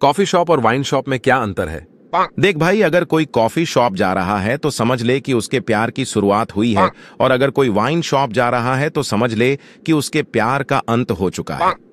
coffee shop और wine shop में क्या अंतर है देख भाई अगर कोई कॉफी शॉप जा रहा है तो समझ ले कि उसके प्यार की शुरुआत हुई है और अगर कोई वाइन शॉप जा रहा है तो समझ ले कि उसके प्यार का अंत हो चुका है